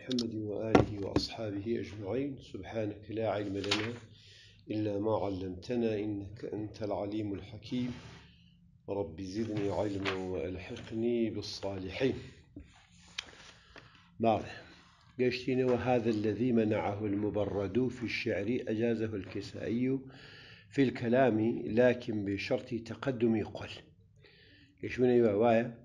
محمد وآله وأصحابه أجمعين سبحانك لا علم لنا إلا ما علمتنا إنك أنت العليم الحكيم رب زدني علما وألحقني بالصالحين نعم قشتين وهذا الذي منعه المبرد في الشعر أجازه الكسائي في الكلام لكن بشرط تقدم قل قشتين وهذا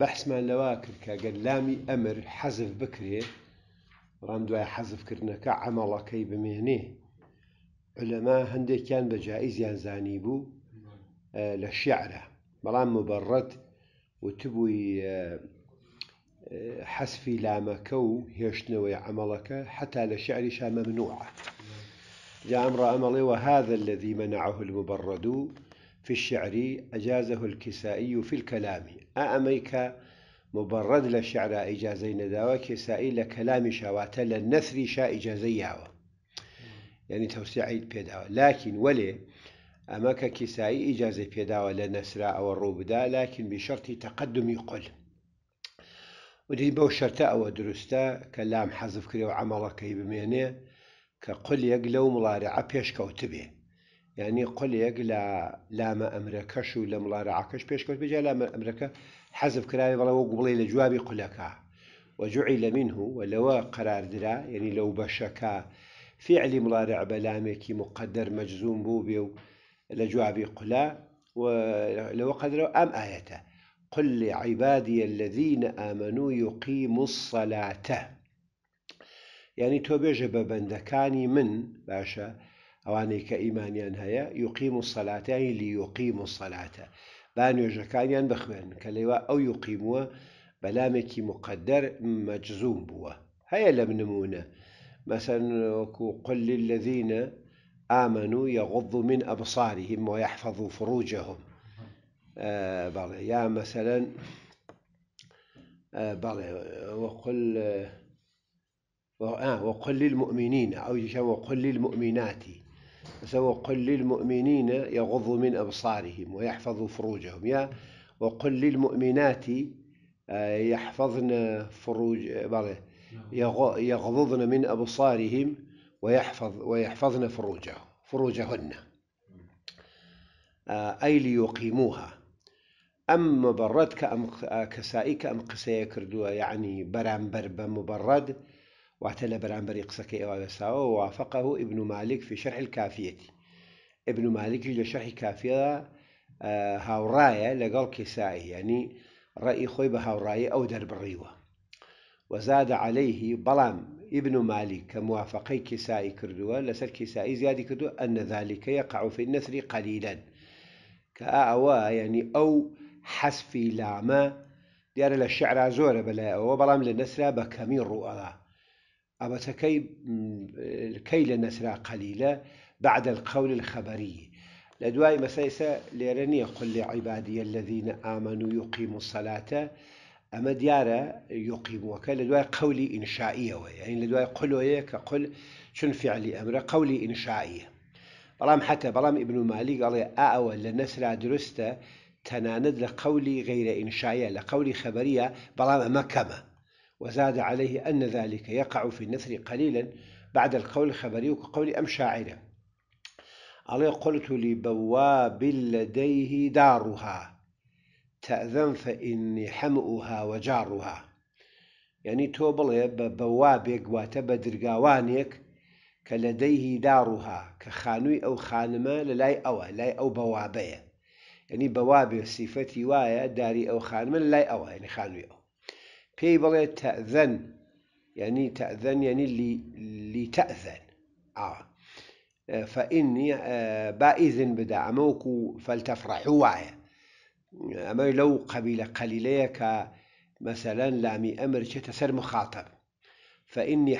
بحث من لواكر کە أمر حذف بكري حەزف حذف كرنا كعمل كي بمهنه علماء هندي كان بجائز ينزانيبو آه، للشعرة بوو مبرد وتبوي بەڵام آه، آه، مبەڕەت وتبووی هيشنوي عملك حتى هێشتنەوەی عملەکە ممنوعة لە شعری شامە وهذا الذي منعه المبرد في الشعر أجازه الكسائي في الكلام أأميك مبرد للشعر إجازي نداوة كسائي لكلام شواتا للنثر شاء إجازي ياوة يعني توسيعي بيداوة لكن ولي أماك كسائي إجازة بيداوة للنسراء والروبدا لكن بشرط تقدم يقول ودي بو شرطة أو درستا كلام حذف كريو عملك بمهنه كقل يقلو ملارعة بيش كوتبه يعني لا ما لە لامە ئەمرەکەش و لە مڵارەعاکەش پێشکەوت بجا لامە ئەمرەکە حەزف کراوی بەڵەوە گوڵی لە جوابی قولەکە وەجوعی لە من هو وەلەوە قەراردرا یعنی يعني لەو بەشەکە فعلی مڵارە بەلامێکی مقدر مەجزوم مقدر مجزوم و لە جوابی قولا لەوە قدر ام ايته قل لعبادي الذين آمنوا يقيموا الصلاة يعني تو بێژە من باشا اواني كايمان ئیمانیان هيا يقيم و ليقيم الصلاه و سەلاتە بانێژەکانیان بخوێن کە لێوە ئەو یقیمووە بەلامێکی مقدەر مەجزوم بووە هەیە لە بنمونە مەسەن وەکو قلی يغضوا من أبصارهم ويحفظوا فروجهم آه يا مثلا آه وقل آه وقل للمؤمنين أو وقل للمؤمنات وقل للمؤمنين يغضوا من أبصارهم ويحفظوا فروجهم يا وقل للمؤمنات آه، يحفظن فروج يغضضن من أبصارهم ويحفظ ويحفظن فروجهم فروجهن آه، أي ليقيموها أم مبردك أم آه، كسائك أم قسيك يعني برام برب مبرد واعتلى لە بريق قسەکە ئێوە دەساوە ووافقه ابن مالك في شرح الكافية ابن مالك في شرح کافیەدا آه، هاوراية لقال كسائي يعني رأي خوي بهاوراية أو درب الريوة وزاد عليه بلام ابن مالك كموافقي كسائي كردوة کردووە كسائي زيادة كردوة أن ذلك يقع في النثر قليلا كأوا يعني أو حسفي لاما ديار للشعر زورة بلا زۆرە بلام للنثر بكمير رؤى أبتكي الكي لنسرى قليلة بعد القول الخبري لدواي مسيسة ليرني قل لعبادي الذين آمنوا يقيموا الصلاة أما ديارة يقيم وكا لدواي قولي إنشائية وي. يعني لدواي قل ويك قل شن فعل أمر قولي إنشائية برام حتى برام ابن مالك قال أأوى لنسرى درست تناند لقولي غير إنشائية لقولي خبرية بلام مكمة وزاد عليه أن ذلك يقع في النثر قليلا بعد القول الخبري كقول أم شاعرة ألي قلت لبواب لديه دارها تأذن فإني حمؤها وجارها يعني توبل بڵێ بە بەوابێک واتە بە درگاوانێک کە لە دەیهی داڕوها للاي خانووی ئەو خانمە لە لای ئەوە لای ئەو بەوابەیە یعنی بەوابێ سیفەتی وایە داری ئەو پێی بڵێ تەذەن یعنی يعني تەذەن یعنی يعني لی آه. فإني بائذ آه، بائیزن بدە ئەمە وەکو فەلتەفڕەح وایە ئەمە لەو قەبیلە قەلیلەیە کە مەسەلەن لامی ئەمر چێتە سەر مخاتب فەئینی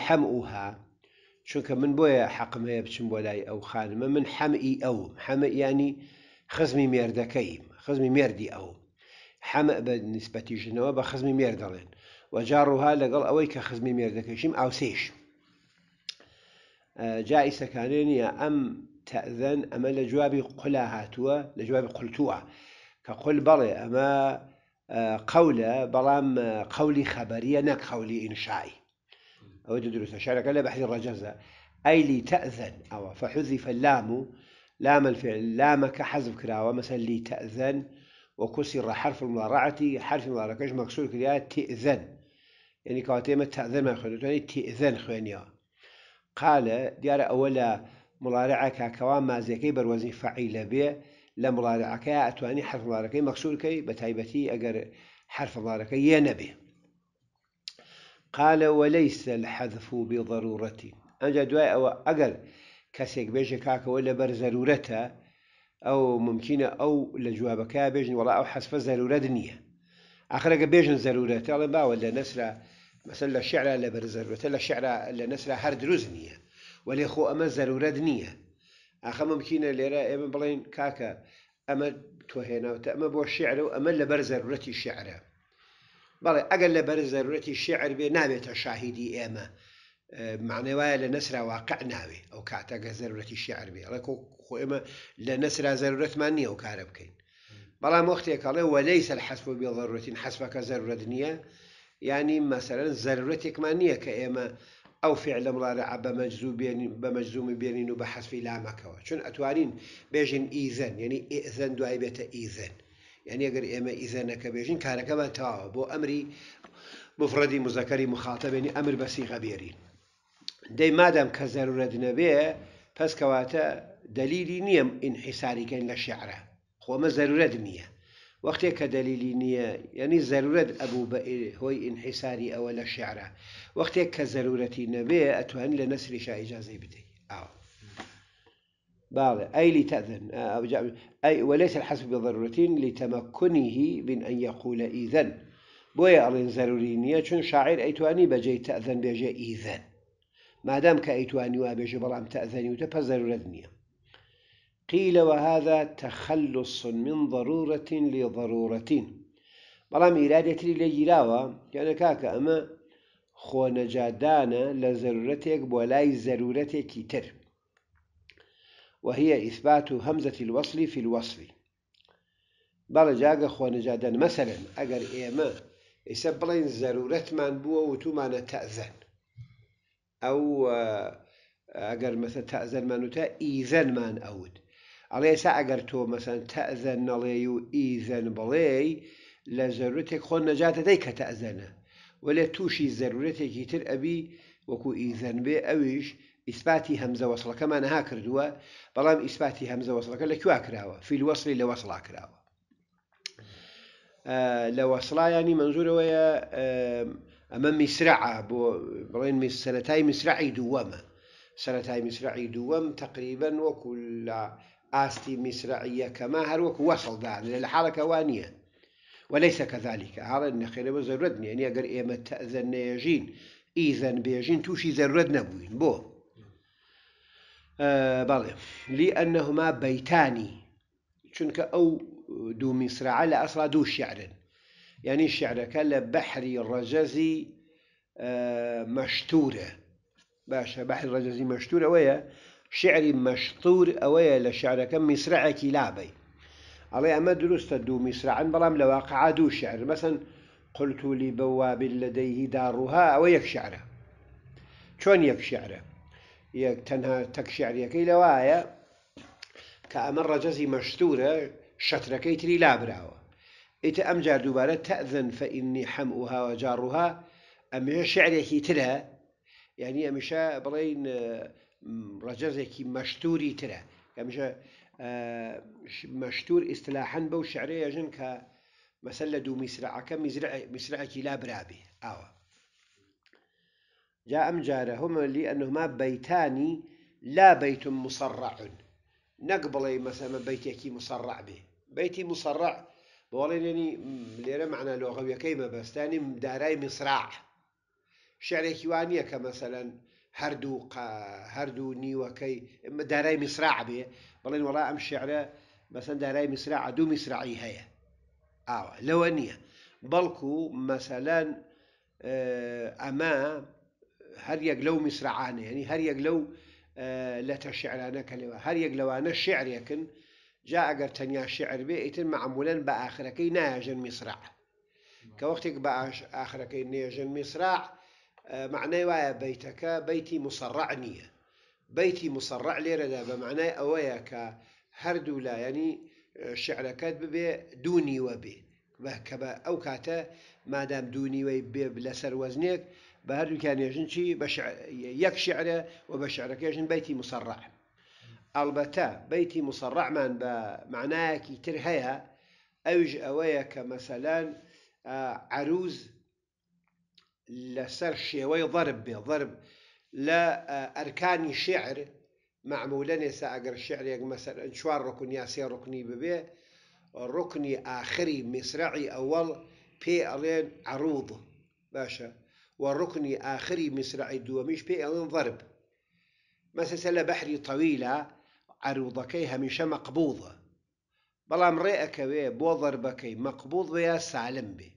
من بويا حەقم هەیە بچم بولاي أو ئەو من حمئي أو حەمە يعني خزمي مێردەکەیم خزمي ميردي أو حمأ بالنسبة جنوبة خزمي ميردلين وجارها لقل أوي كخزمي ميردكشيم أو سيش آه، جائزة يا أم تأذن أما لجوابي آه، قلا هاتوا لجوابي قلتوا كقل بري أما قولة برام آه، قولي خبرية نك قولي إنشائي أو تدرس شعرك لا بحث الرجزة أي لي تأذن أو فحذف اللام لام الفعل لامك حذف كراوة مثلا لي تأذن وكسر حرف المضارعة حرف المضارعة مكسور كريات تأذن يعني كاتيمة تأذن من خلوت يعني تأذن خوينيا قال ديار أولا مضارعك كوان ما مازيكي بروزن بي به لمضارعك أتواني حرف مضارعك مقصود كي بتايبتي أجر حرف مضارعك ينبي قال وليس الحذف بضرورة أنجا دواء أو أجر كسيك بيجكاك ولا بر ضرورته أو ممكن أو لجوابك بيجن ولا أو حسب ضرورة دنيا آخرك بيجن ضرورته الله با ولا نسره مثلا الشعر اللي برزر مثلا الشعر اللي نسلا هر دروز نية ولي خو اما ضرورت نية أخا ممکنە لێرە ئێمە بڵین کاکە ئەمە توهێناوتە ئەمە بۆ شعر و ئەمە لەبەر الشعر شعرە بەڵێ ئەگەر لەبەر زەرورەتی شعر بێ نابێتە شاهیدی ئێمە معنی وایە لە نسرا واقع ناوێ ئەو کاتەگە زەرورەتی شعر بێ ئەڵێ خۆ ئێمە لە نسرا زەرورەتمان نییە و کارە بکەین بەڵام وەختێکڵێ وەلەی سەر حەسب بێ ینی مەسەرەن زەرورەتێکمان نییە کە ئێمە ئەو فعلە مڵارەع بە مەجزومی بێنین و بە حەسفی لامەکەەوە چون ئەتوانین بێژین ئیزەن یعنی ئێزەن دوای بێتە ئیزەن یعنی ئەگەر ئێمە ئیزەنەکە بێژین کارەکەمان تاوە بۆ ئەمری مفرەدی مزەکەری مخاتەبێنی ئەمر بەسی غەبێرین دەی مادەم کە زەرورەت نەبێ پس کەواتە دلیلی نییە ئینحیساریکەین لە شعرە خۆمە زەرورەت نییە که دلیلی نیه يعني ضرورت أبو بئر هوی انحساري اول شعره وقتك ضرورتي نبي اتوان لنسر شا إجازة بدي أو آه. بعض أي لتأذن أو آه، أي وليس الحسب بضرورة لتمكنه من أن يقول إذن بويا أرين ضروري نية شون شاعر أيتواني بجي تأذن بجي إذن ما دام كأيتواني وأبجي جبران تأذني وتبقى ضرورة نية قيل وهذا تخلص من ضرورة لضرورة بلام إرادة لە گیراوە يعني كاكا أما خو نجادانا لزرورتك بولاي زرورتك تر وهي إثبات همزة الوصل في الوصف بەڵە جاگە خۆ نەجادان مەسەرن ئەگەر ئێمە ئیسە بڵین ضرورەتمان بووە وتومانە تأذن أو ئەگەر آه، مثلا تأذن و تا من أود ئەڵێسا ئەگەر تو مثلا تأذن نەڵێ و ئیزەن بڵێ لە زەرورەتێک خۆن نەجاتە دەی کە تەزەنە وەلێ تووشی زەرورەتێکی تر ئەبی وەکو ئیزەن بێ ئەویش ئیسپاتی هەمزە وەسڵەکەمان نەها کردووە بەڵام ئیسپاتی هەمزە وەسڵەکە في الوصل کراوە فیلوەسری لە لو کراوە يعني منظوره ويا امام مسرعه بو بلين سەتای میسرعی مسرعي دوما میسرعی مسرعي دوام تقريبا وكل آستي مصرعية كما هروك وصل بعد للحركة وانية وليس كذلك هذا النخيل وزردني يعني أقر إيمة تأذن يجين إذن بيجين توشي زردنا بوين بو آه بلى لأنهما بيتاني شنك أو دو على أصلا دو شعر يعني الشعر كان بحري الرجزي آه مشتورة باشا بحر الرجزي مشتورة ويا شعر مشطور أويا لشعر كم مصرع كلابي ئەڵێ أما دروستە دو میسرعن عن برام لواقع دو شعر مثلا قلت لبواب لديه دارها أو یەک شون چۆن یەک شعرە یەک تەنها تەک شعریەکەی لەوایە کە ئەمە ڕەجەزی مەشتورە شەترەکەی تری لابراوە ئیتە ئەم جار دووبارە تەزن فەئینی حەموها وەجارڕوها ئەمێ شعرێکی ترە یعنی يعني ئەمیشە بڵین رجزك مشتوري ترى كمشا آه مشتور اصطلاحا بو شعري يجن ك مثلا دو مسرع كمزرع مسرع لا برابي اوا جاء ام جارهما لانهما بيتان لا بيت مصرع نقبل مثلا بيت يكي مصرع به بيتي مصرع بولين يعني ليرا معنى لغوي كيما بس ثاني داري مصراع شعري كيوانيه كمثلا آه هردو قا هردو نی و کی دارای مصرع بیه بله ام شعر مثلا داري مصرع دو مصرعی هیه آو لونیه بلکو مثلا آه، اما هر لو مصرعانه يعني هر لو آه، لا تشعر أنا كلمة هر لو أنا الشعر يكن جاء اگر تنیا الشعر به يتم معمولا با آخر کی نیاجن مصرع که نعم. وقتی با آخر آه، معنى ويا بيتك بيتي مصرعني بيتي مصرع لي ليردا بمعنى أوياك هردولا يعني آه، شعرك ببي دوني وبي بهكبا أو كاتا ما دام دوني وبي بلا سر وزنك بهردو كان يجن شي بشعر يك شعرة وبشعرك يجن بيتي مصرع البتا بيتي مصرع من كي ترهيها أوج أوياك مثلا آه، عروز لسر شيوي ضرب ضرب لا اركان آه، شعر معمولا نسا أقر الشعر يقول مثلا شوار ركن ياسي ركني ببي ركني آخري مسرعي أول بي ألين عروض باشا والركني آخري مصرعي دوميش بي ألين ضرب مثلا بحري طويلة عروضكيها مش مقبوضة بلا مريئك بي بو ضربكي مقبوض بي سالم بي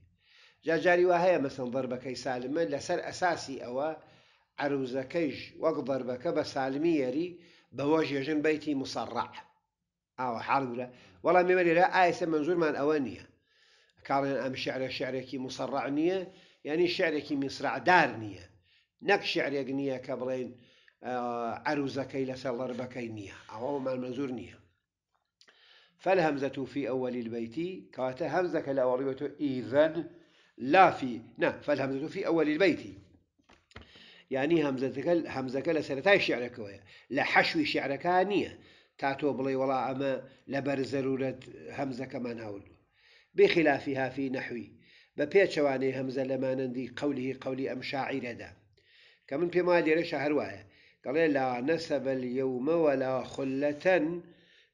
جاجاری وا هەیە مەسن دەربەکەی سالمە لەسەر ئەساسی ئەوە عروزەکەیش وەک دەربەکە بە سالمی یەری بەوە ژێژن بیتی مسەڕع ئاوە حالگرە وەڵام مێمەری لە ئایسە منزورمان ئەوە نییە کاڵێن ئەم شعرە شعرێکی مسەڕع نییە یعنی شعرێکی میسرعدار نییە نەک شعرێک عروزة كي لسر ضربة كي آية نية أو ما منزور نية فالهمزة في أول البيت كواتا همزة كالأولي إذن لا في نا نعم، فالهمزة في أول البيت يعني همزة همزة همزك سرتاي شعرك ويا لحشو شعرك كانية تاتو بلي ولا أما لبر ضرورة همزة كمان هول بخلافها في نحوي ببيتشواني همزة لما نندي قوله قولي أم شاعر دا كمن ما ليرة شهر وايا قال لا نسب اليوم ولا خلة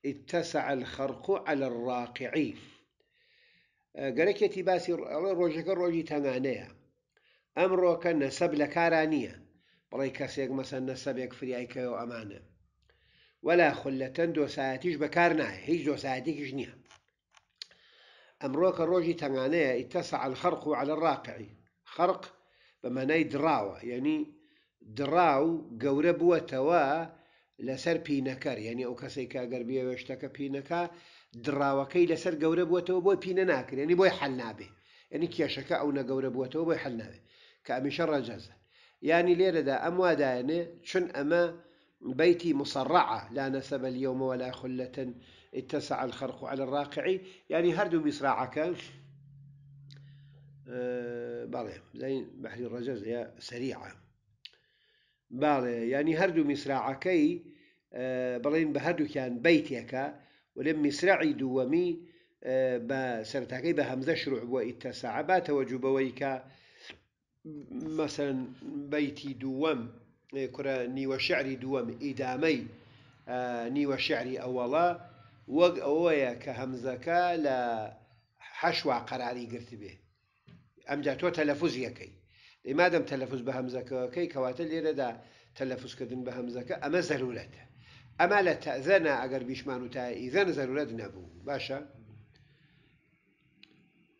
اتسع الخرق على الراقعين گەرەکێتی باسی ئەڵێ ڕۆژەکە ڕۆژی تەنانەیە ئەمڕۆکە نەسەب لە کاران نییە بڵی کەسێک مەسەن نەسەبێک فریایکەوە ئەمانە وەلا خولەتەن دۆسایەتیش بەکار نایە هیچ دۆسایەتێکیش نییە ئەمڕۆکە ڕۆژی تەنانەیە ئیتەسە الخەرق و على الڕاقعی خەرق بە مەنای دراوە یعنی دراو گەورە بووەتەوە لەسەر پینەکەر یعنی ئەو کەسێک کاگەر بێ وێشتەکە پینەکە دراوەکەی لەسەر گەورە بووەتەوە بۆی پینە ناکرێنی بۆی حل نابێ ینی کێشەکە ئەو نەگەورە بووەتەوە بۆی حل ناوێ کە ئەمیشە ڕەجەزە ینی لێرەدا ئەم وادایەنێ چون ئەمە بيتي مصرعة لا نسب اليوم ولا خلة اتسع الخرق على الراقع يعني هردو مصرعة كان أه بالي زين بحر الرجز يا سريعة بالي يعني هردو مصرعة كي أه بهردو كان بيتي بيتيك ولم يسرعي دوامي آه، با سرتاكي با همزه شروع بو اتساع با توجو بويكا مثلا بيتي دوام آه، كرا نيو شعري دوام ادامي آه، نيو شعري اولا ويا كهمزكا لا حشوة قراري قرت به ام جاتو تلفوز يكي لماذا تلفوز بهمزكا كي كواتل يرد تلفوز كدن بهمزكا اما زلولته اما لا تاذنا اگر بیشمان و تایی زەن زەرورەت نەبوو باشە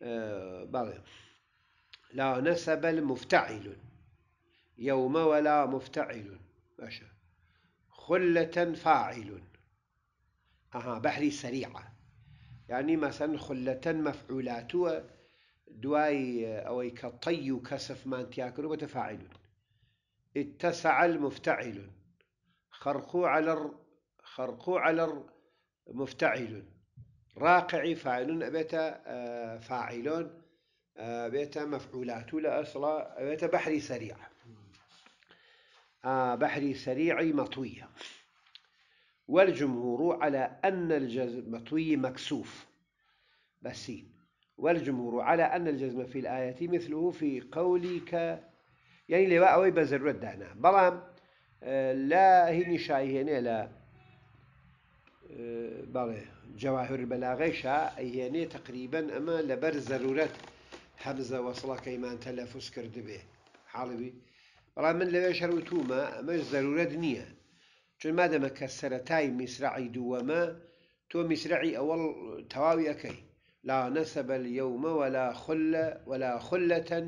اه، لا نسب المفتعل يوم ولا مفتعل باشا خلة فاعل أها بحري سريعة يعني مثلا خلة مفعولات دواي أو كطي كسف ما تياكل وتفاعل اتسع المفتعل خرقوا على خرقو على مفتعل راقعي فاعل أبيت فاعلون أبيت آه، آه، مفعولات ولا أصلا أبيت بحري سريع آه، بحري سريع مطوية والجمهور على أن الجزم مطوي مكسوف بسين والجمهور على أن الجزم في الآية مثله في قولك يعني لواء أوي بزر ردانا بلام لا هني شايهنه لا بەڵێ جەواهر بەلاغەیشە ئەهێنێ تقریبن ئەمە لەبەر زەرورەت هەمزە وەسڵەکەیمان تەلەفوس کرد بێ حاڵبی بەڵام من لەوێ شەروتومە ئەمەش زەرورەت نییە چون مادەمە کە سەتای میسرعی دووەمە تۆ میسرعی ئەوەڵ تەواوی ئەەکەی لا نەسەبە یومە ولا خلە ولا خلەتەن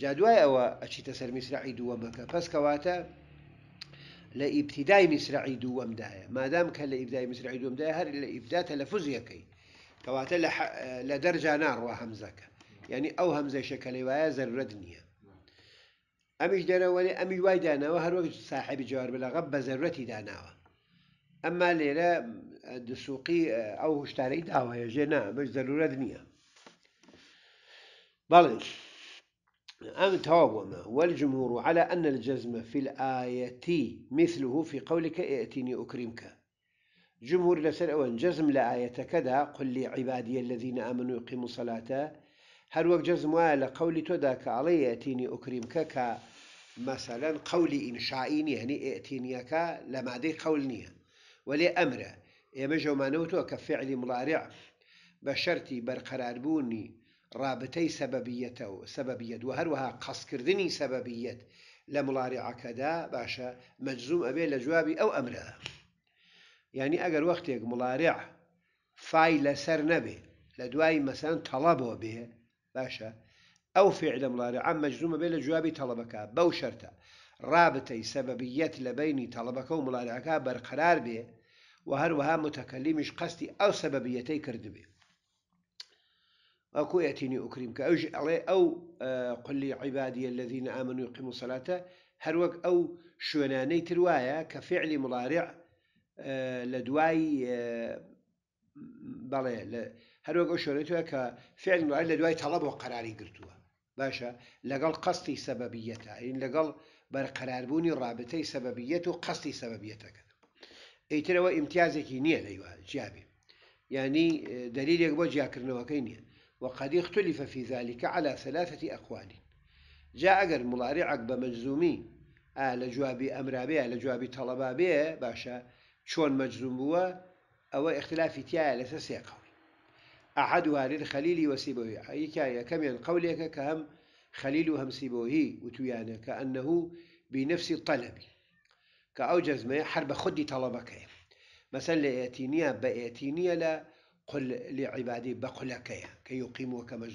جادوای ئەوە ئەچیتە سەر میسرعی دووەمەکە پس کەواتە لابتدائي مسرع دو ومدايا ما دام كان لابتدائي مسرع دو ومدايا هر الا ابداء تلفزي كي كواتا لح... لدرجه نار وهمزك يعني او همزه شكل ويا زردنيا امش دانا ولي امش واي دانا وهر وقت صاحب جوار بلا غب زرتي دانا اما ليلا دسوقي او هشتاري داوا يا جنا مش ضروره بلش تواوم والجمهور على أن الجزم في الآية مثله في قولك ائتني أكرمك جمهور لسر أولا جزم لآية كذا قل لي عبادي الذين آمنوا يقيموا صلاة هل وقت جزم ولا قولي تداك علي ائتني أكرمك ك مثلا قولي إنشائين يعني ائتنيك لما دي قولني ولي أمره يمجو ما نوتو كفعل مضارع بشرتي برقرار بوني رابطەی سببيته سببيه و وها قص كردني سببيه مڵاریعەکەدا باشە مەجزوم ئەبێ لە جوابی ئەو ئەمرە یعنی ئەگەر وەختێک مڵاریع ملارع فايل نەبێ لە دوای مەسان تەڵەبەوە بێ باشە ئەو فعلە مڵاریع مەجزومە بێ لە جوابی تەڵەبەکە بەو شەرتە رابطەی سەبەبیەت لە بینی تەڵەبەکە و مڵاریعەکە بەرقەرار بێ و هەروەها متكلمش قصدي او سەبەبیەتەی كردبي وأكو يأتيني أكرمك أو عليه أو قل لي عبادي الذين آمنوا يقيموا الصلاة هروك أو شوناني ترواية كفعل مضارع لدواي بەڵێ هەروەک ئەو شوێنێتوە کە فێنڵای لە دوای تەڵەبەوە قەراری گرتووە باشە لەگەڵ قستی سەبەبیەتە این لەگەڵ بەرقەراربوونی ڕابتەی سەبەبیەت و قستی سەبەبیەتەکەن ئەیترەوە ئیمتیازێکی نییە لەیوە جیابێ ینی دەلیلێک بۆ جیاکردنەوەکەی نییە وقد اختلف في ذلك على ثلاثة أقوال جاء أجر مضارعك مجزومي آل جواب أمرابي آل جواب بي باشا شون مجزوم هو أو اختلاف تيا لسسي قول أحدها للخليل وسيبويه أي كايا كم قولك كهم خليل وهم سيبويه وتويانا كأنه بنفس الطلب كأوجز ما حرب خدي طلبك مثلا لإيتينيا بإيتينيا لا قل لعبادي بقلك كي يقيموا كما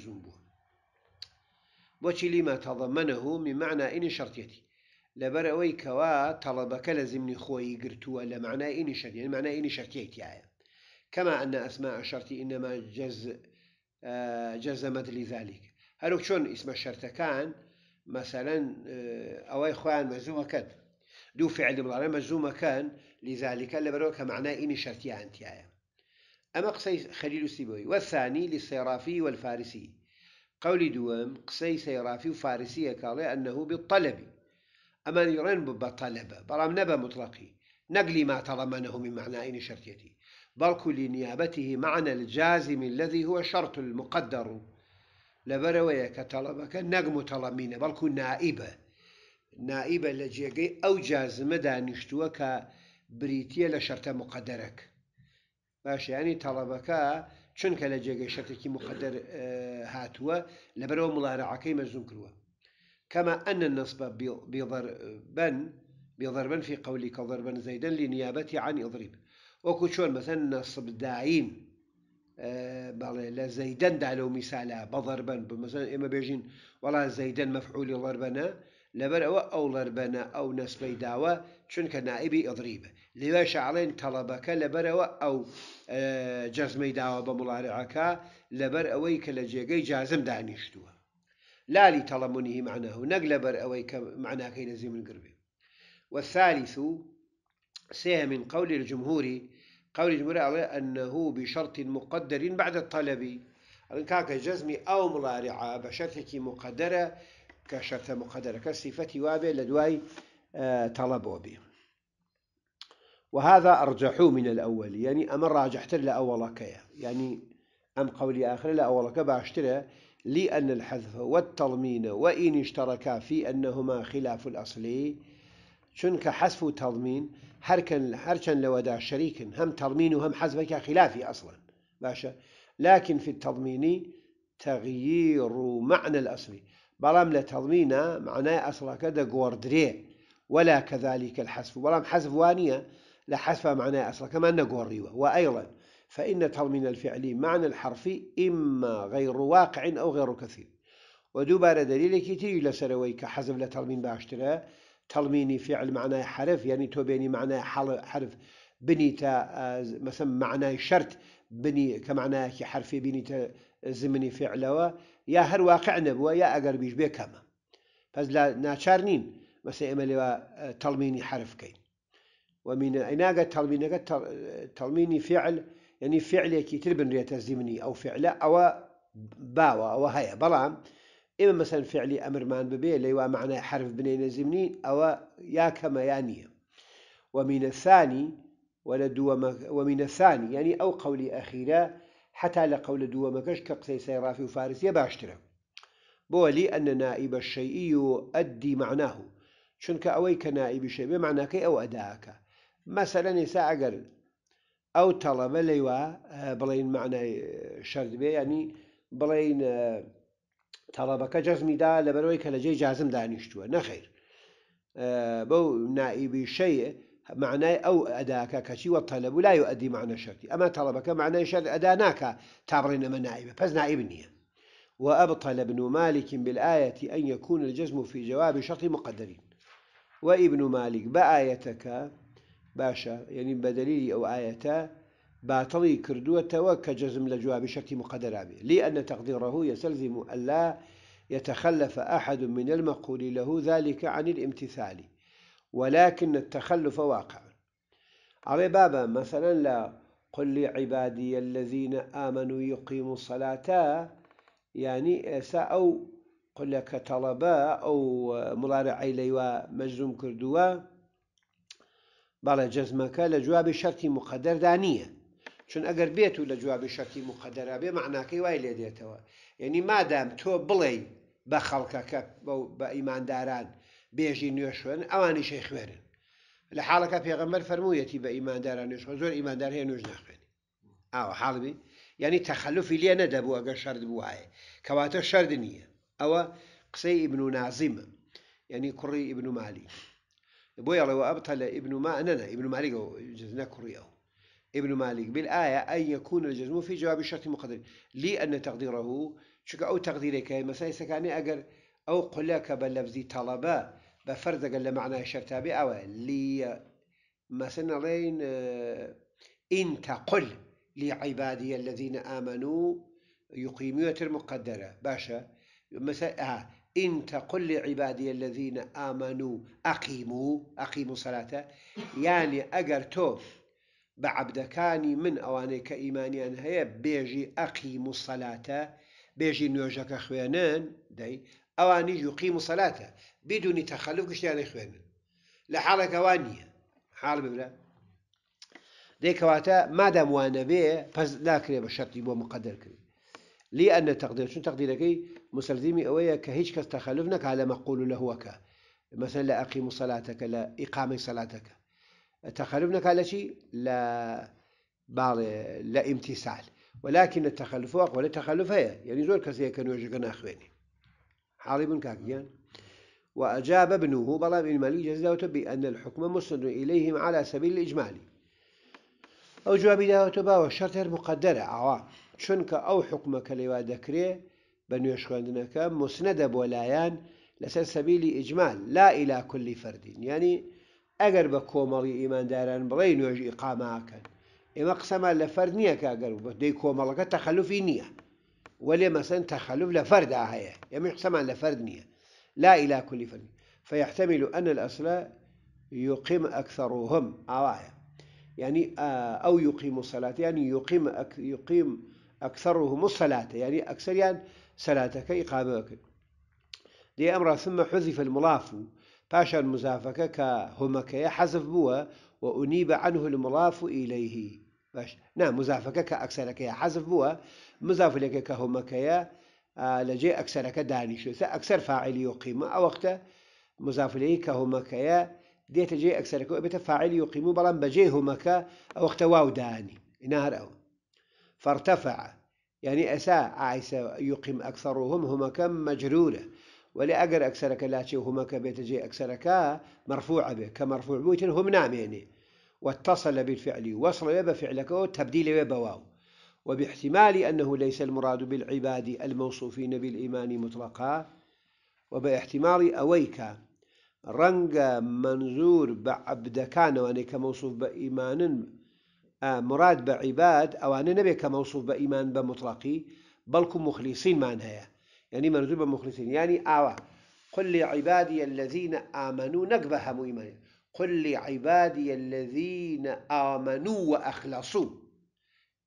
بوشي لما تضمنه من معنى إن شرطيتي لبروي كوا طلبك لزمني خوي قرتوا لمعنى إن شرطي يعني معنى إن شرطيتي يعني. كما أن أسماء الشرطي إنما جز آه، جزمت لذلك هل شون اسم الشرط كان مثلا آه، أو إخوان مجزومة كد دو فعل مضارع مجزومة كان لذلك لبروك معنى إن شرطي أنت يعني. أما قصي خليل السيبوي والثاني للسيرافي والفارسي قولي دوام قصي سيرافي وفارسي قال أنه بالطلب أما نيران بطلب برام نبا مطلقي نقلي ما تضمنه من معنى شرطيتي بل كل نيابته معنى الجازم الذي هو شرط المقدر لبروية طلبك نقم طلمين بل كل نائبة نائبة لجيقي أو جازم دانشتوك بريتية لشرط مقدرك باش یعنی طلبەکە چونکە لە جێگەی شەرتێکی مقدر اه، هاتوا لبرو لەبەرەوە مڵارەعەکەی مەزوم كروا كما أن النصب بضربا بضربا في قولك ضربا زيدا لنيابة عن إضريب وكو شون مثلا نصب داعين اه، بەڵێ لە زەیدەندا لەو میسالە بەضربەن بمەسەن ئێمە بێژین وەڵا زەیدەن مەفعولی ڵربەنە لبر أو أولر بنا أو نسبي دعوة چونك نائبي إضريب لواش علين طلبك لبر أو أو جزمي داوا بملارعك لبر أويك لجيجي جازم داني دانيشتوها لا لي لطلبونه معناه نقل بر أويك معناه كي لزيم القربي والثالث سيه من قول الجمهور قول الجمهور على أنه بشرط مقدر بعد الطلب كاك جزمي أو ملارعه بشرطك مقدرة كشرط شەرتە مقدرەکە وابي لدواي آه، طلبوا به وهذا أرجح من الأول يعني أمر راجحت كيا يعني أم قولي آخر لأولك اشتري لأن الحذف والتضمين وإن اشتركا في أنهما خلاف الأصلي شنك حذف وتضمين هركن هركن لودا شريك هم تضمين وهم حذف خلافي أصلا باشا لكن في التضمين تغيير معنى الأصلي بەڵام لتضمينا معناه أصلا كذا جوردري ولا كذلك الحذف وانية حذف وانە معناه حذفە معنای ئەسڵەکەمان نەگۆڕیوە وأيضا فإن تضمين الفعلي معنى الحرف إما غير واقع أو غير كثير ودوبارة دليلك تيجي لسروي كحذف لتضمين باشترا تلميني فعل معناه حرف يعني توبيني معناه حرف بني تا آه، مثلا معناه شرط بني كمعناه حرفي بني تا آه، زمني فعلوه یا هر واقع نەبووە یا اگر بیش بێ کەمە پس ناچار نین اه، تلمینی حرف لێوە و من ومینە ئەیناگە تەڵمینەکە تلمینی فعل یعنی فعلێکی تر بنرێتە زیمنی او فعلە او باوە او هیا بەڵام اما مثلا فعلی ئەمرمان ببێ لەیوا معنا حرف بنێنە زیمنی او یا کەمە یا و من ثانی ولا و من ثانی یعنی او قولی ئەخیرە حتى لقول مكش كقسي سيرافي وفارسية باشتره بولي أن نائب الشيء يؤدي معناه چونك أويك كنائب الشيء بمعنى كي أو أداك مثلا نساء أقر أو طلب ليوا آه، بلين معنى آه، شرد بي يعني بلين آه، طلبك جزمي دا لبرويك لجي جازم دانشتوه نخير بو نائب الشيء معنى أو أداك كشي والطلب لا يؤدي معنى الشرط أما طلبك معنى الشرط أداناك تابرين من نائبة فاز نائب نية وأبطل ابن مالك بالآية أن يكون الجزم في جواب شرط مقدرين وابن مالك بآيتك باشا يعني بدليل أو آيتا باطلي كردوة جزم لجواب شرط مقدر به لأن تقديره يستلزم ألا يتخلف أحد من المقول له ذلك عن الامتثال ولكن التخلف واقع أبي بابا مثلا لا قل لي عبادي الذين آمنوا يقيموا الصلاة يعني إيسا أو قل لك طلبا أو مضارع ليوا مجزوم كردوا بلا جزمك لجواب جوابی مقدر دانية شن چون بيتو لجواب و مقدر أبي شەرتی مقدەرا بێ معناکەی وای لێ دێتەوە یعنی مادام تۆ بڵێ بيجي نيوشون اواني شي خوارن لحالك پیغمبر فرمو يتي بايمان دار نوش زور ايمان دار هی نوش او حالبي يعني تخلف لي انا دبو اگر شرد بوعي آیه کواتا شرد او قسي ابن نازم يعني كري ابن مالي بويا لو أبطل ابن ما أنا ابن مالك جزنا كري أو ابن مالك بالآية أن يكون الجزم في جواب الشرط المقدر لي أن تقديره شك أو تقديرك مثلا سكاني أجر أو قلاك بل لفظي طلبا بفرد قال له معناه شەرتابی ئەوە لي مثلا ئین آه، تەقل لی لعبادي الذين آمنوا يقيمون يقيموتر مقدرة باشا مثلا آه إن تقل لعبادي الذين آمنوا أقيموا أقيموا صلاة يعني أجر تو بعبدكاني من أوانيك إيمانيان هي بيجي أقيموا الصلاة بيجي نوجك أخوانان دي اواني يقيم صلاته بدون تخلف كشتي يعني خوێنن لحاله حاڵێک ئەوان نییە ديك واتا ما مادام وانا بێ فاز ذاكر بشرط يبو مقدر كريم لان تقدير شنو تقدير كي مسلزمي اويا كهيش كاس تخلفنك على ما لە له لە هوەکە مثل لا ئەقیم صلاتك سەلاتەکە لە ئیقامی سەلاتەکە تەخەلف نەکا لە چی لە ولكن التخلف أقوى التخلف هي يعني زور يجيك أنا اخواني حاڵی بن کاکیان وأجاب ابنه بلام المالي جزله بأن الحكم مسند إليهم على سبيل الإجمالي أو جوابي دا تبا وشرط مقدرة عوا چونك أو حكمك لوا دكري بنو يشخندنك مسند بولايان لسر سبيل إجمال لا إلى كل فرد يعني أجر بكومالي إيمان داران بلين وجه إقامة كان إما قسما لفرد نية كأجر دي كومالك تخلفي نية ولا مثلا تخلف لفرد هي يعني يحتمل لفرد نية لا إلى كل فرد فيحتمل أن الأصل يقيم أكثرهم أوايا يعني آه، أو يقيم الصلاة يعني يقيم أك يقيم أكثرهم الصلاة يعني أكثر يعني صلاتك إقامتك دي أمر ثم حذف المضاف باشا المزافك كهمك حذف بوا وأنيب عنه المضاف إليه باش نعم نه مضافەکە کە ئەکسەرەکەی حەزف بووە مزاف لەکە کە هەمەکەیە لەجێ ئەکسەرەکە دانیشتە ئەکسەر فاعلی و قیمە ئەوەختە مزافلەی کە هەمەکەیە دێتە جێ ئەکسەرەکە بێتە فاعل يقيم بلان بجي هما كا أو وقت واو داني نهر أو فارتفع يعني أساء عيسى يقيم أكثرهم هما كم مجرورة ولا أجر أكثرك لا شيء هما كبيت جي أكثرك مرفوع به كمرفوع بوتن هم نام يعني واتصل بالفعل وصل يبا فعلك تبديل يبا واو وباحتمال أنه ليس المراد بالعباد الموصوفين بالإيمان مطلقا وباحتمال أويك رنگ منظور بعبدكان وانه كموصوف بإيمان آه، مراد بعباد أو أنا نبي كموصوف بإيمان بمطلقي بلكم مخلصين معناها يعني منظور بمخلصين يعني آوه قل لعبادي الذين آمنوا نقبها مؤمنين قل لعبادي الذين آمنوا وأخلصوا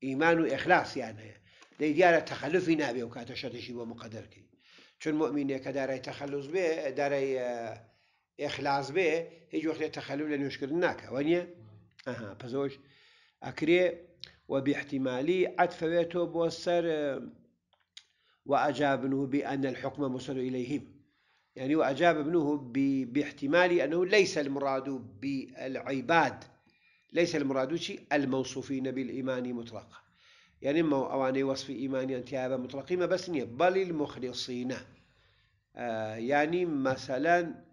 إيمان وإخلاص يعني دي ديارة تەخەلفی نابێ و کاتە شەتشی بۆ مقدەرکەی چون مؤمنێ کە دارای تەخەلوز بێ دارای آه، ئێخلاص بێ هیچ وەختێ تەخەلو لە نوێشکردن ناکەوە نیە پزۆش ئەکرێ و باحتیمالی عەتفەوێتەوە آه، وأجابنه بأن الحكم مصر إليهم يعني وأجاب ابنه باحتمال أنه ليس المراد بالعباد ليس المراد شيء الموصوفين بالإيمان مطلقا يعني ما أواني وصف إيماني انتهاب مطلقي ما بس بل المخلصين آه يعني مثلا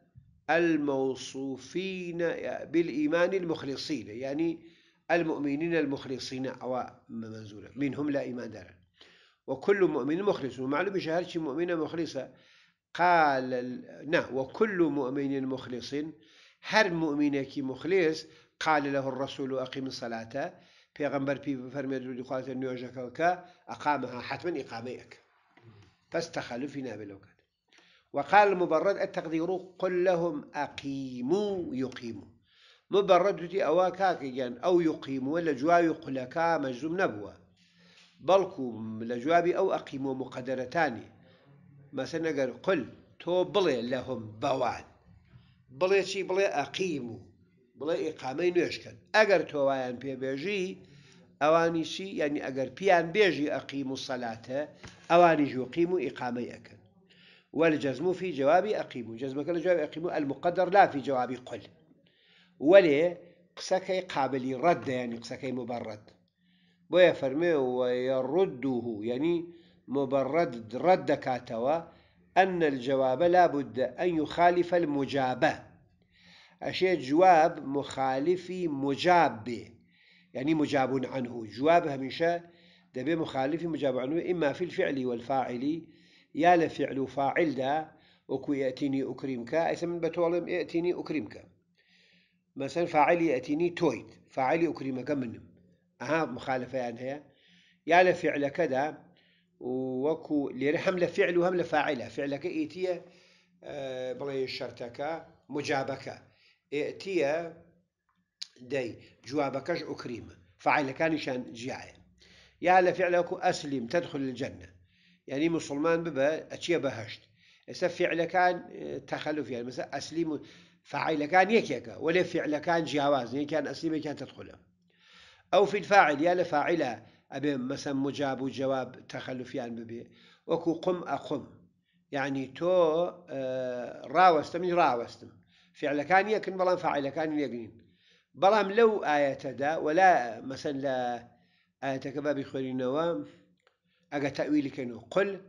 الموصوفين بالإيمان المخلصين يعني المؤمنين المخلصين أو منزولة منهم لا إيمان دارا وكل مؤمن مخلص ومعلوم شهر مؤمنة مخلصة قال نه نعم، وكل مؤمن مخلص هر مؤمنك مخلص قال له الرسول أقيم الصلاة في پی بفرمید رو دخوات نواجه وكا اقامها حتما اقامه فاستخلوا في نابل نابلو کن وقال المبرد التقدير قل لهم أقيموا يقيموا مبرد تي أواكاك أو يقيموا ولا جواب قل كا مجزوم نبوة بلكم لجواب أو أقيموا مقدرتاني مەسە نەگەر قل تۆ بڵێ لە هەم بەوان بڵێ چی بڵێ ئەقیم و بڵێ ئیقامەی نوێشکن ئەگەر تۆوایان پێبێژی ئەوانیشی ینی ئەگەر پیان بێژی ئەقیم و سەلاتە ئەوانی ژوقیم و ئیقامەی ئەکەن والجزم في جواب أقيم جزم كلا جواب أقيم المقدر لا في جواب قل ولي قسكي قابلي رد يعني قسكي مبرد ويفرمي ويرده يعني مبرد رد كاتوا أن الجواب لا بد أن يخالف المجابة أشياء جواب مخالف مجاب يعني مجاب عنه جواب هميشه دبي مخالف مجاب عنه إما في الفعل والفاعل يا لفعل فاعل دا أكو يأتيني أكرمك من بتولم يأتيني أكرمك مثلا فاعل يأتيني تويت فاعل أكرمك منهم أها مخالفة يعني هي يا لفعل كذا وكو لێرە هەم لە فعل و هەم لە فاعلە فعلەکە ئیتیە آه، بڵێ شەرتەکە دي ئێتیە دەی جوابەکەش ئوکریمە فعلەکانیشان جیایە يا لفعلك اسلم تدخل الجنة يعني مسلمان ببە ئەچیە بەهشت ئێستا فعلەکان آه، تەخەلوفیان يعني مەسە ئەسلیم و فعلەکان یەکێکە وەلێ فعلەکان جیاواز یەکیان كان تدخلە ئەو او في الفاعل يا لفاعله أبي مثلا مجاب وجواب يعني ببي وكو قم أقم يعني تو آه، راوستم راوستم فعل كان يكن بلان فاعل كان يقنين بلام لو آية دا ولا مثلا لا آية كباب خورين نوام أجا تأويلك إنه قل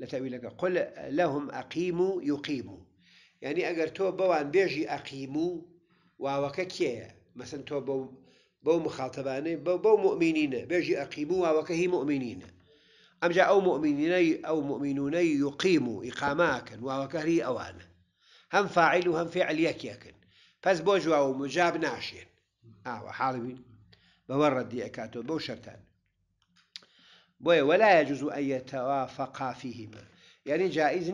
لتأويلك قل لهم أقيموا يقيموا يعني أجر تو بوان بيجي أقيموا ووككيه مثلا تو بو بو مخاطبانه بو, بو مؤمنين بيجي أقيموا وكهي مؤمنين أم جاء أو مؤمنين أو مؤمنون يقيموا إقاماك وكهري أوانا هم فاعل وهم فعل يك فاز بس بوجوا ومجاب ناشين آه وحالمين بورد دي أكاتو بو شرطان بوي ولا يجوز أن يتوافقا فيهما يعني جائز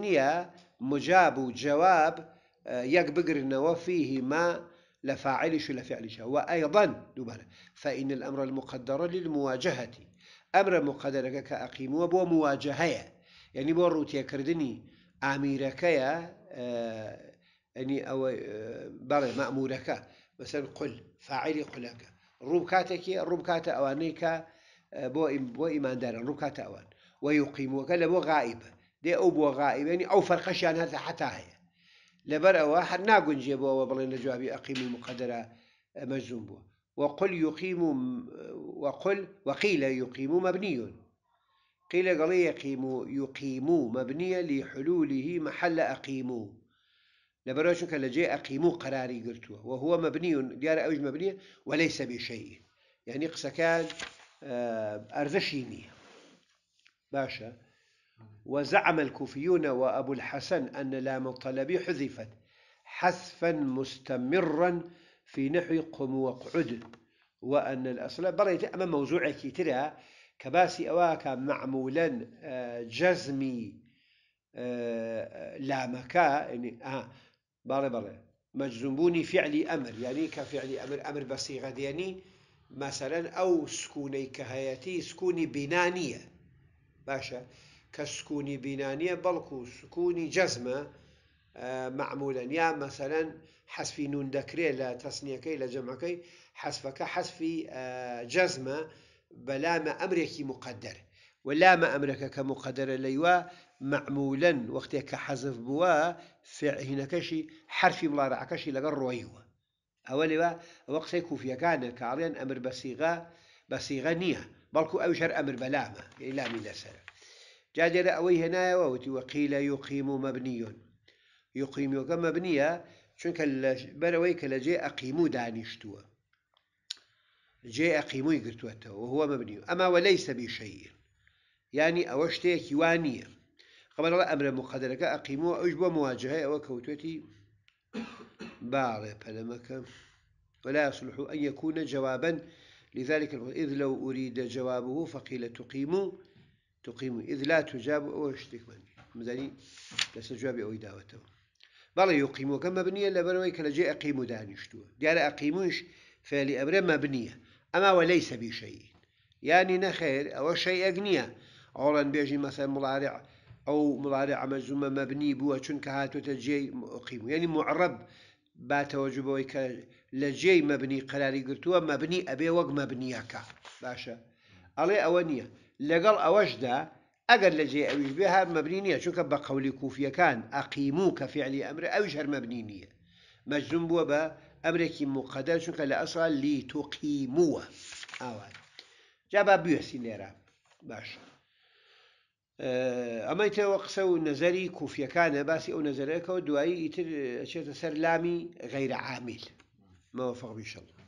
مجاب وجواب يك بقرن وفيهما لفاعلش لفعلش وأيضا دوباره فإن الأمر المقدر للمواجهة أمر مقدر كأقيم وبو مواجهة يعني بو روتيا كردني يا آه يعني أو آه مأمورك مثلا قل فاعلي قلك روبكاتك روبكات أوانيك آه، بو بو إيمان دار روبكات أوان وكلا بو غائب دي أو بو غائب يعني أو فرقش يعني هذا حتى هي لبر أو هر جيبوا بوا وبلين لجوابي أقيم مقدرة مجزوم بو وقل يقيم وقل وقيل يقيم مبني قيل قال يقيم يقيم مبنية لحلوله محل أقيموه كلا جاء أقيم قراري قلتوا وهو مبني ديار أوج مبنية وليس بشيء يعني قسكان آه، أرزشيني باشا وزعم الكوفيون وأبو الحسن أن لام الطلب حذفت حذفا مستمرا في نحو قم وقعد وأن الأصل بريت أمام موضوع كتيرة كباسي أواك معمولا آه، جزمي آه، لامكا يعني آه باري باري مجزومبوني فعل أمر يعني كفعل أمر أمر بصيغة يعني مثلا أو سكوني كهياتي سكوني بنانية باشا كسكوني بنانية بلكو سكوني جزمة آه، معمولا يا مثلا حسفي نون دكري لتصنيع كي جمع كي حسفك حسفي جزمة بلا ما أمرك مقدر ولا ما أمرك كمقدر ليوا معمولا وقتك كحذف بوا هنا كشي حرف ملارع كشي لقر رويوا أولي وقت في كان كعليا أمر بصيغة بصيغة نية بلكو أوشر أمر بلامة إلى من سلام جاجر أوي هنا ووتي وقيل يقيم مبني يقيم يقام مبنية چونك برويك لجي أقيمو دانشتوا جي أقيمو يقرتوا وهو مبني أما وليس بشيء يعني أوشتيك كيوانية قبل الله أمر مقدرك أقيمو أجب مواجهة أو كوتوتي باعرة ولا يصلح أن يكون جوابا لذلك إذ لو أريد جوابه فقيل تقيمو تقيم إذ لا تجاب أو اشتك من مدني لس جواب أو دعوته بلا يقيمو كما بنية لبروي كلا جاء قيم أقيمو دانشتو ديال أقيمش فعل أمر مبنية أما وليس بشيء يعني نخير أو شيء أغنية أولا بيجي مثلا مضارع أو مضارع مجزوم مبني بوا شن هاتو تجي أقيمو يعني معرب بات وجبه ويك لجي مبني قراري قلتوا مبني أبي وق مبنيك باشا عليه أوانية لقال أوجدا أجر لجي أوج بها مبنية شو كبا قولي كوفية كان أقيموك فعل أمر أوجهر مبنينية مجزوم بوابا أمرك مقدر شو كلا أصل لي تقيموه أول جاب بيوسي نيرا باش أما أه يتوقسوا نزري كوفية كان باسي أو نزريك ودوائي يتر سر لامي غير عامل ما وفق بي شاء الله